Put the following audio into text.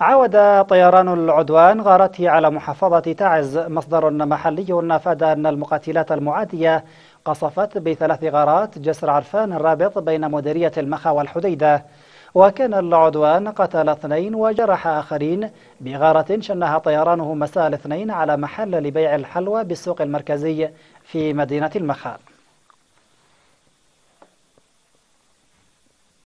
عاود طيران العدوان غارته على محافظة تعز مصدر محلي نفاد أن المقاتلات المعادية قصفت بثلاث غارات جسر عرفان الرابط بين مديرية المخا والحديدة وكان العدوان قتل اثنين وجرح آخرين بغارة شنها طيرانه مساء الاثنين على محل لبيع الحلوى بالسوق المركزي في مدينة المخا